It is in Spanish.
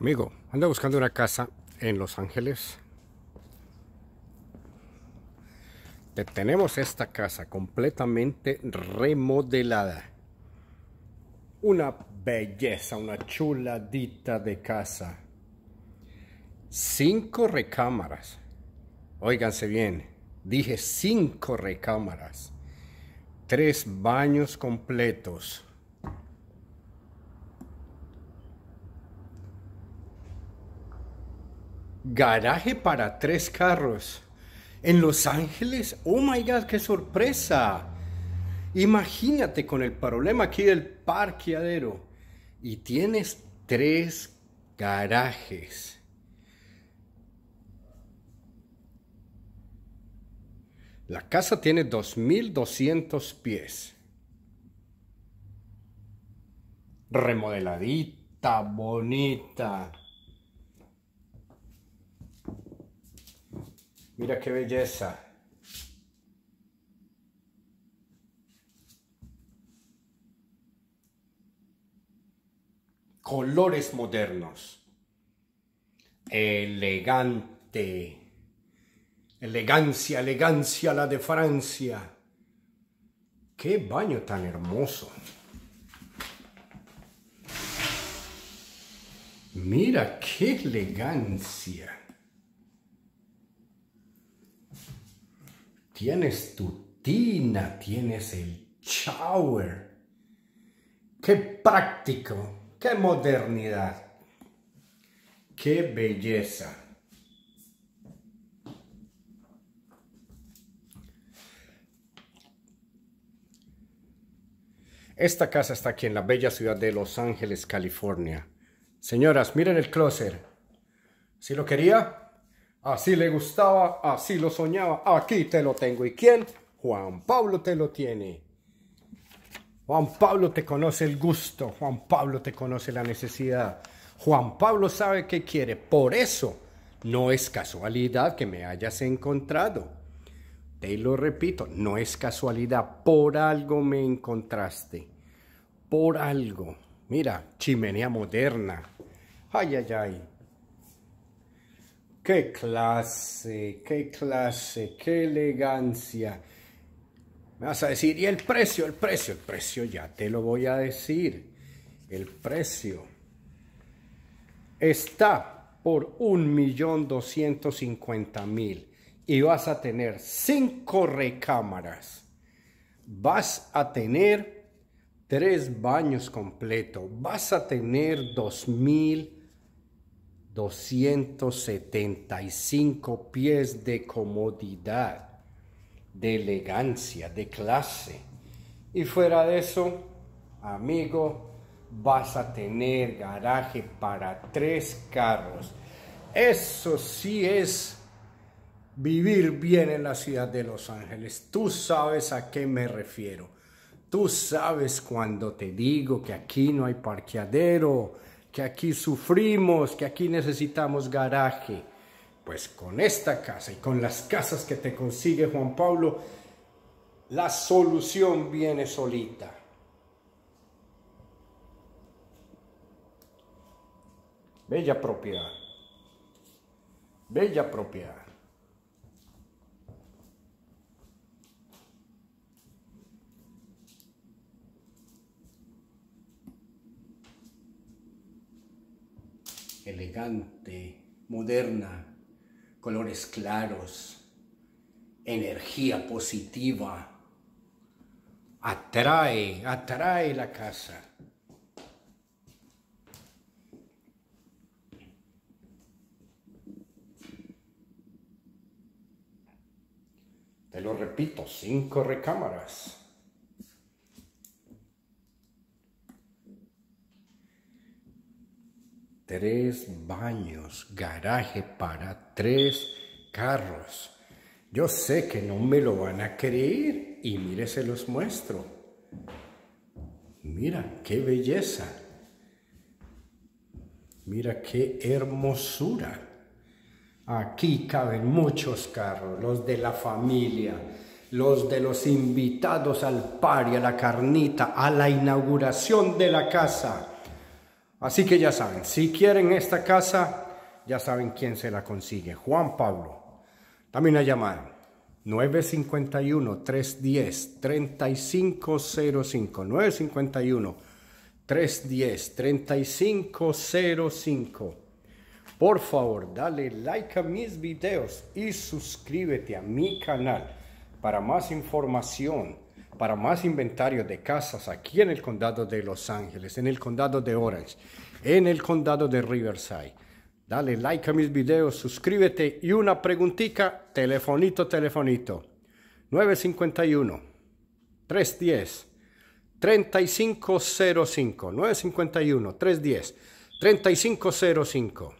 Amigo, anda buscando una casa en Los Ángeles. tenemos esta casa completamente remodelada. Una belleza, una chuladita de casa. Cinco recámaras. Óiganse bien, dije cinco recámaras. Tres baños completos. Garaje para tres carros. En Los Ángeles. Oh my God, qué sorpresa. Imagínate con el problema aquí del parqueadero. Y tienes tres garajes. La casa tiene 2200 pies. Remodeladita, bonita. Mira qué belleza. Colores modernos. Elegante. Elegancia, elegancia la de Francia. Qué baño tan hermoso. Mira qué elegancia. tienes tu tina, tienes el shower. Qué práctico, qué modernidad, qué belleza. Esta casa está aquí en la bella ciudad de Los Ángeles, California. Señoras, miren el closet. ¿Si lo quería? Así le gustaba, así lo soñaba. Aquí te lo tengo. ¿Y quién? Juan Pablo te lo tiene. Juan Pablo te conoce el gusto. Juan Pablo te conoce la necesidad. Juan Pablo sabe qué quiere. Por eso no es casualidad que me hayas encontrado. Te lo repito, no es casualidad. Por algo me encontraste. Por algo. Mira, chimenea moderna. Ay, ay, ay. Qué clase, qué clase, qué elegancia. Me vas a decir, ¿y el precio? El precio, el precio ya te lo voy a decir. El precio está por un millón doscientos cincuenta mil y vas a tener cinco recámaras. Vas a tener tres baños completos. Vas a tener dos mil 275 pies de comodidad, de elegancia, de clase. Y fuera de eso, amigo, vas a tener garaje para tres carros. Eso sí es vivir bien en la ciudad de Los Ángeles. Tú sabes a qué me refiero. Tú sabes cuando te digo que aquí no hay parqueadero que aquí sufrimos, que aquí necesitamos garaje. Pues con esta casa y con las casas que te consigue Juan Pablo, la solución viene solita. Bella propiedad. Bella propiedad. elegante, moderna, colores claros, energía positiva. Atrae, atrae la casa. Te lo repito, cinco recámaras. tres baños, garaje para tres carros. Yo sé que no me lo van a creer y mire, se los muestro. Mira, qué belleza. Mira, qué hermosura. Aquí caben muchos carros, los de la familia, los de los invitados al par y a la carnita, a la inauguración de la casa Así que ya saben, si quieren esta casa, ya saben quién se la consigue. Juan Pablo. También a llamar 951-310-3505. 951-310-3505. Por favor, dale like a mis videos y suscríbete a mi canal para más información para más inventario de casas aquí en el condado de Los Ángeles, en el condado de Orange, en el condado de Riverside. Dale like a mis videos, suscríbete y una preguntita, telefonito, telefonito. 951 310 3505 951 310 3505